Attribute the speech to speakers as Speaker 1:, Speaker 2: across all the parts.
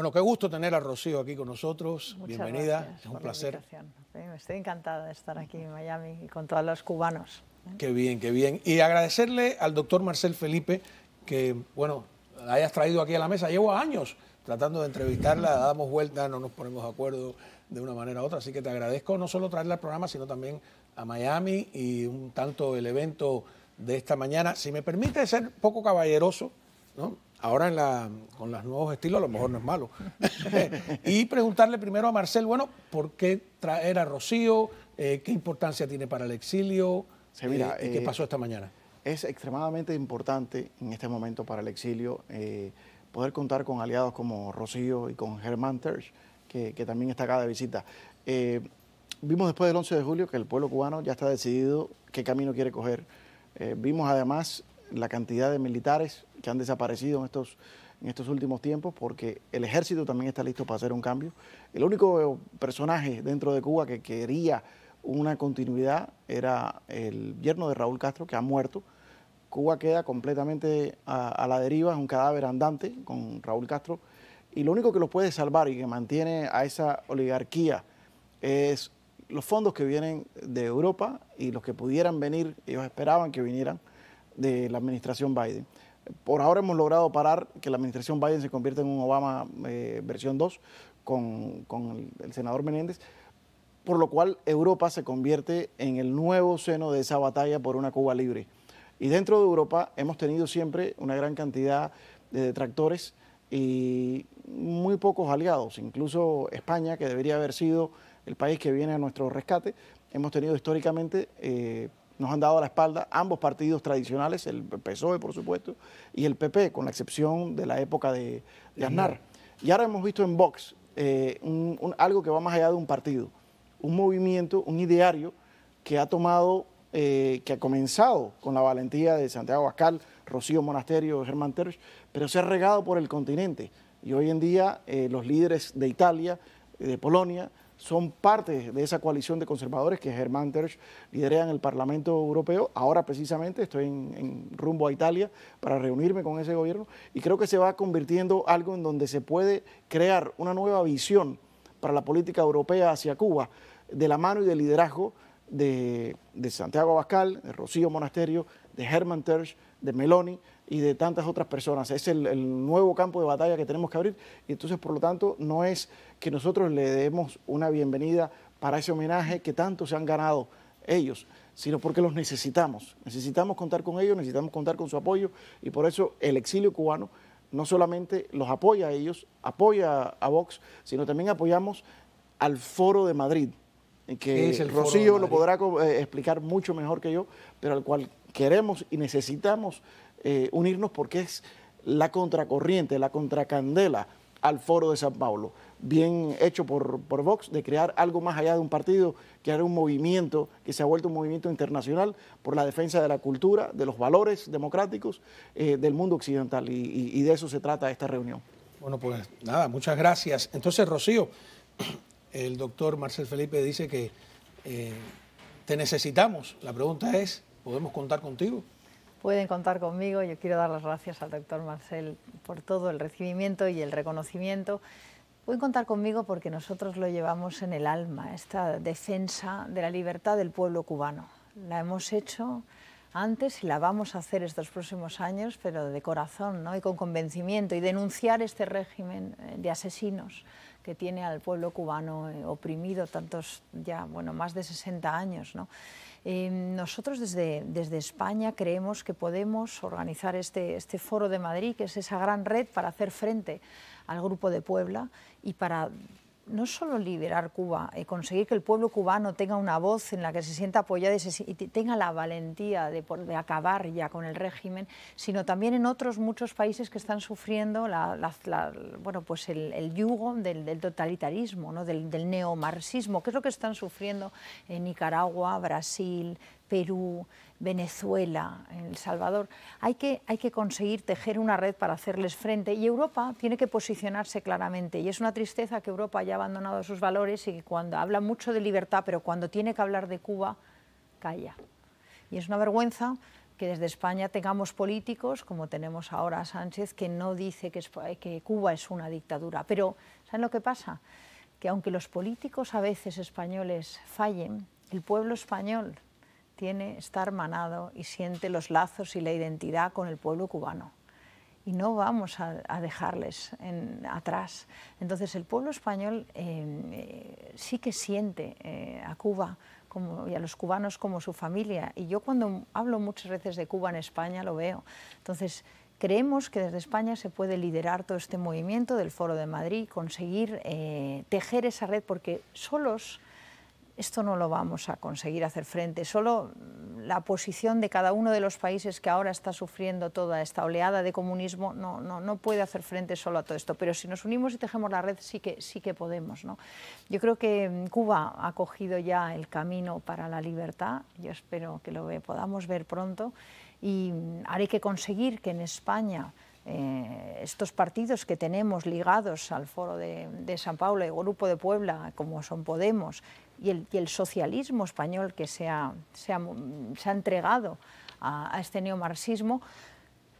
Speaker 1: Bueno, qué gusto tener a Rocío aquí con nosotros. Bienvenida, es un placer.
Speaker 2: Estoy encantada de estar aquí en Miami y con todos los cubanos.
Speaker 1: ¿eh? Qué bien, qué bien. Y agradecerle al doctor Marcel Felipe que, bueno, la hayas traído aquí a la mesa. Llevo años tratando de entrevistarla, damos vueltas, no nos ponemos de acuerdo de una manera u otra. Así que te agradezco no solo traerla al programa, sino también a Miami y un tanto el evento de esta mañana. Si me permite ser poco caballeroso, ¿no? Ahora en la, con los nuevos estilos a lo mejor no es malo. y preguntarle primero a Marcel, bueno, ¿por qué traer a Rocío? Eh, ¿Qué importancia tiene para el exilio? se mira, eh, ¿Qué eh, pasó esta mañana?
Speaker 3: Es extremadamente importante en este momento para el exilio poder contar con aliados como Rocío y con Germán Terch, que, que, también está acá de visita. vimos después del 11 de julio que el pueblo cubano ya está decidido qué camino quiere coger. vimos además la cantidad de militares que han desaparecido en estos, en estos últimos tiempos, porque el ejército también está listo para hacer un cambio. El único eh, personaje dentro de Cuba que quería una continuidad era el yerno de Raúl Castro, que ha muerto. Cuba queda completamente a, la deriva, es un cadáver andante con Raúl Castro. Y lo único que lo puede salvar y que mantiene a esa oligarquía es los fondos que vienen de Europa y los que pudieran venir, ellos esperaban que vinieran de la administración Biden. Por ahora hemos logrado parar que la administración Biden se convierta en un Obama eh, versión 2 con, el, senador Menéndez, por lo cual Europa se convierte en el nuevo seno de esa batalla por una Cuba libre. Y dentro de Europa hemos tenido siempre una gran cantidad de detractores y muy pocos aliados, incluso España, que debería haber sido el país que viene a nuestro rescate, hemos tenido históricamente eh, nos han dado la espalda ambos partidos tradicionales, el PSOE, por supuesto, y el PP, con la excepción de la época de, Aznar. Y ahora hemos visto en Vox eh, un, algo que va más allá de un partido, un movimiento, un ideario que ha tomado, eh, que ha comenzado con la valentía de Santiago Bascal, Rocío Monasterio, Germán Terch, pero se ha regado por el continente. Y hoy en día eh, los líderes de Italia, de Polonia, son parte de esa coalición de conservadores que Germán Terch lidera en el Parlamento Europeo. Ahora precisamente estoy en, en, rumbo a Italia para reunirme con ese gobierno y creo que se va convirtiendo algo en donde se puede crear una nueva visión para la política europea hacia Cuba de la mano y del liderazgo de, Santiago Abascal, de Rocío Monasterio, de Herman Terch, de Meloni y de tantas otras personas. Es el, el, nuevo campo de batalla que tenemos que abrir y entonces, por lo tanto, no es que nosotros le demos una bienvenida para ese homenaje que tanto se han ganado ellos, sino porque los necesitamos. Necesitamos contar con ellos, necesitamos contar con su apoyo y por eso el exilio cubano no solamente los apoya a ellos, apoya a Vox, sino también apoyamos al Foro de Madrid, que es el Rocío lo podrá eh, explicar mucho mejor que yo, pero al cual queremos y necesitamos eh, unirnos porque es la contracorriente, la contracandela al foro de San Pablo. Bien hecho por, Vox de crear algo más allá de un partido, que era un movimiento que se ha vuelto un movimiento internacional por la defensa de la cultura, de los valores democráticos eh, del mundo occidental. y de eso se trata esta reunión. Bueno, pues
Speaker 1: nada, muchas gracias. Entonces, Rocío, el doctor Marcel Felipe dice que eh, te necesitamos. La pregunta es, ¿podemos contar contigo?
Speaker 2: Pueden contar conmigo. Yo quiero dar las gracias al doctor Marcel por todo el recibimiento y el reconocimiento. Pueden contar conmigo porque nosotros lo llevamos en el alma, esta defensa de la libertad del pueblo cubano. La hemos hecho antes y la vamos a hacer estos próximos años, pero de corazón ¿no? y con convencimiento, y denunciar este régimen eh, de asesinos que tiene al pueblo cubano eh, oprimido tantos, ya, bueno, más de 60 años. Eh, nosotros desde, desde España creemos que podemos organizar este, este foro de Madrid, que es esa gran red para hacer frente al Grupo de Puebla y para no solo liberar Cuba, y eh, conseguir que el pueblo cubano tenga una voz en la que se sienta apoyado y, tenga la valentía de, acabar ya con el régimen, sino también en otros muchos países que están sufriendo bueno, pues el, yugo del, totalitarismo, ¿no? del, del neomarxismo, que es lo que están sufriendo en Nicaragua, Brasil, Perú. Venezuela, El Salvador. Hay que, hay que conseguir tejer una red para hacerles frente y Europa tiene que posicionarse claramente. Y es una tristeza que Europa haya abandonado sus valores y que cuando habla mucho de libertad, pero cuando tiene que hablar de Cuba, calla. Y es una vergüenza que desde España tengamos políticos, como tenemos ahora a Sánchez, que no dice que, que Cuba es una dictadura. Pero, ¿saben lo que pasa? Que aunque los políticos a veces españoles fallen, el pueblo español tiene, está hermanado y siente los lazos y la identidad con el pueblo cubano. Y no vamos a, dejarles en, atrás. Entonces el pueblo español eh, eh, sí que siente eh, a Cuba como, y a los cubanos como su familia. Y yo cuando hablo muchas veces de Cuba en España lo veo. Entonces creemos que desde España se puede liderar todo este movimiento del Foro de Madrid, conseguir tejer esa red, porque solos esto no lo vamos a conseguir hacer frente. Solo mm, la posición de cada uno de los países que ahora está sufriendo toda esta oleada de comunismo no, puede hacer frente solo a todo esto. Pero si nos unimos y tejemos la red, sí que, sí que podemos. Yo creo que mm, Cuba ha cogido ya el camino para la libertad. Yo espero que lo podamos ver pronto. Y mm, haré que conseguir que en España eh, estos partidos que tenemos ligados al Foro de, San Paulo y Grupo de Puebla, como son Podemos, y el, socialismo español que se ha, entregado a, este neomarxismo,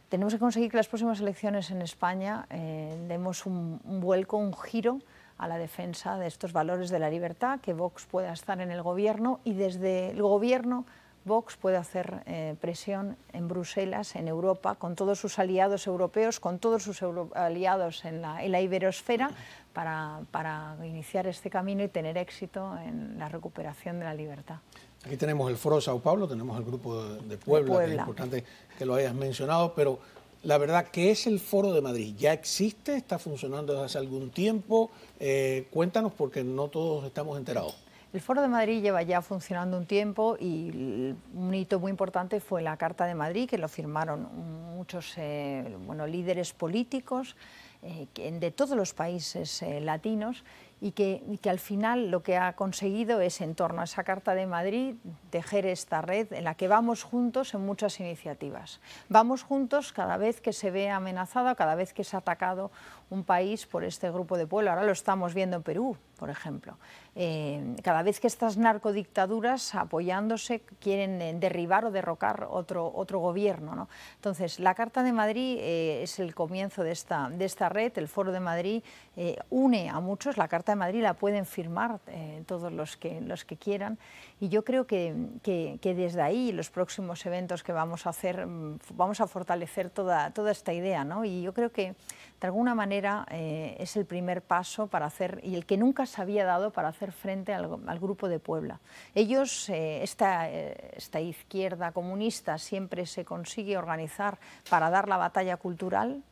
Speaker 2: tenemos que conseguir que las próximas elecciones en España eh, demos un vuelco, un giro a la defensa de estos valores de la libertad, que Vox pueda estar en el gobierno y desde el gobierno Vox puede hacer eh, presión en Bruselas, en Europa, con todos sus aliados europeos, con todos sus aliados en la, en iberosfera, para, iniciar este camino y tener éxito en la recuperación de la libertad.
Speaker 1: Aquí tenemos el Foro de Sao Paulo, tenemos el Grupo de, pueblo Puebla, es importante que lo hayas mencionado, pero la verdad, ¿qué es el Foro de Madrid? ¿Ya existe? ¿Está funcionando desde hace algún tiempo? Eh, cuéntanos porque no todos estamos enterados.
Speaker 2: El Foro de Madrid lleva ya funcionando un tiempo y un hito muy importante fue la Carta de Madrid, que lo firmaron muchos eh, bueno, líderes políticos eh, de todos los países eh, latinos y que, que, al final lo que ha conseguido es, en torno a esa Carta de Madrid, tejer esta red en la que vamos juntos en muchas iniciativas. Vamos juntos cada vez que se ve amenazado, cada vez que se ha atacado un país por este grupo de pueblo. Ahora lo estamos viendo en Perú, por ejemplo. Eh, cada vez que estas narcodictaduras, apoyándose, quieren eh, derribar o derrocar otro, otro gobierno. ¿no? Entonces, la Carta de Madrid eh, es el comienzo de esta, de esta red, el Foro de Madrid une a muchos, la Carta de Madrid la pueden firmar todos los que, los que quieran, y yo creo que, que, que, desde ahí los próximos eventos que vamos a hacer, mm, vamos a fortalecer toda, toda esta idea, ¿no? y yo creo que de alguna manera es el primer paso para hacer, y el que nunca había dado para hacer frente al, grupo de Puebla. Ellos, eh, eh, esta, izquierda comunista siempre se consigue organizar para dar la batalla cultural,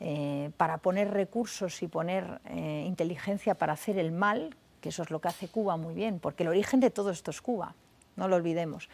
Speaker 2: eh, para poner recursos y poner inteligencia para hacer el mal, que eso es lo que hace Cuba muy bien, porque el origen de todo esto es Cuba, no lo olvidemos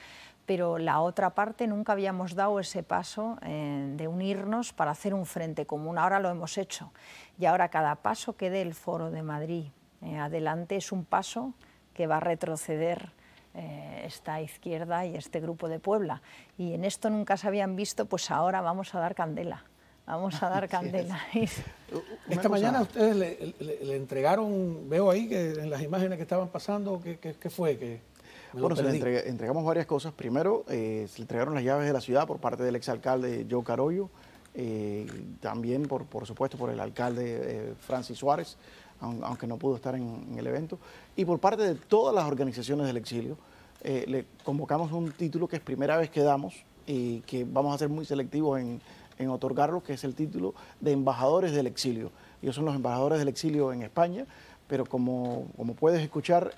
Speaker 2: pero la otra parte nunca habíamos dado ese paso de unirnos para hacer un frente común. Ahora lo hemos hecho y ahora cada paso que dé el Foro de Madrid eh, adelante es un paso que va a retroceder eh, esta izquierda y este grupo de Puebla. Y en esto nunca se habían visto, pues ahora vamos a dar candela. Vamos a dar candela. Esta mañana
Speaker 1: ustedes le, entregaron, veo ahí que en las imágenes que estaban pasando, ¿qué, fue? que
Speaker 3: bueno, le entregamos varias cosas. Primero, eh, se le entregaron las llaves de la ciudad por parte del exalcalde Joe Carollo. Eh, también por, por supuesto por el alcalde eh, Francis Suárez, aunque no pudo estar en, el evento, y por parte de todas las organizaciones del exilio, eh, le convocamos un título que es primera vez que damos y que vamos a ser muy selectivos en, en otorgarlo, que es el título de embajadores del exilio. Ellos son los embajadores del exilio en España, pero como, como puedes escuchar,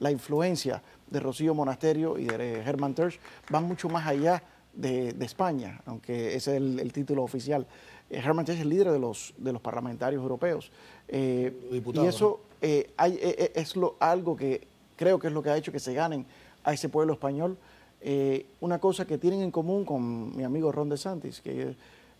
Speaker 3: la influencia de Rocío Monasterio y de Germán Tersch va mucho más allá de, España, aunque ese es el, título oficial. Eh, Herman es el líder de los, de los parlamentarios europeos. Eh, y eso eh, es lo, algo que creo que es lo que ha hecho que se ganen a ese pueblo español. una cosa que tienen en común con mi amigo Ron santis que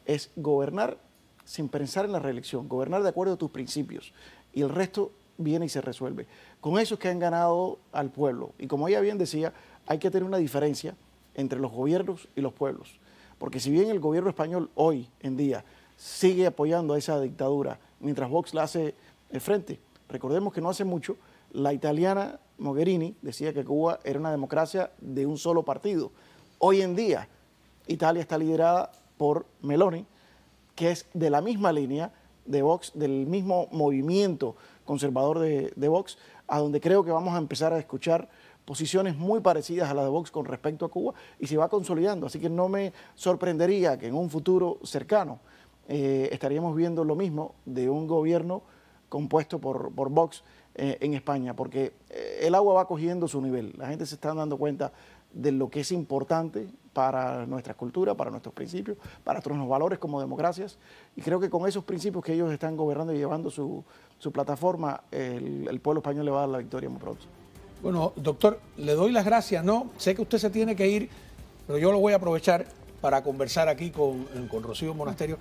Speaker 3: es gobernar sin pensar en la reelección, gobernar de acuerdo a tus principios y el resto viene y se resuelve. Con eso es que han ganado al pueblo. Y como ella bien decía, hay que tener una diferencia entre los gobiernos y los pueblos. Porque si bien el gobierno español hoy en día sigue apoyando a esa dictadura, mientras Vox la hace el frente, recordemos que no hace mucho la italiana Mogherini decía que Cuba era una democracia de un solo partido. Hoy en día Italia está liderada por Meloni, que es de la misma línea de Vox, del mismo movimiento conservador de, de Vox, a donde creo que vamos a empezar a escuchar posiciones muy parecidas a las de Vox con respecto a Cuba y se va consolidando. Así que no me sorprendería que en un futuro cercano eh, estaríamos viendo lo mismo de un gobierno compuesto por, por Vox eh, en España, porque eh, el agua va cogiendo su nivel. La gente se está dando cuenta de lo que es importante para nuestra cultura, para nuestros principios, para nuestros valores como democracias. Y creo que con esos principios que ellos están gobernando y llevando su, plataforma, el, el pueblo español le va a dar la victoria muy pronto. Bueno, doctor,
Speaker 1: le doy las gracias, ¿no? Sé que usted se tiene que ir, pero yo lo voy a aprovechar para conversar
Speaker 3: aquí con, Rocío Monasterio.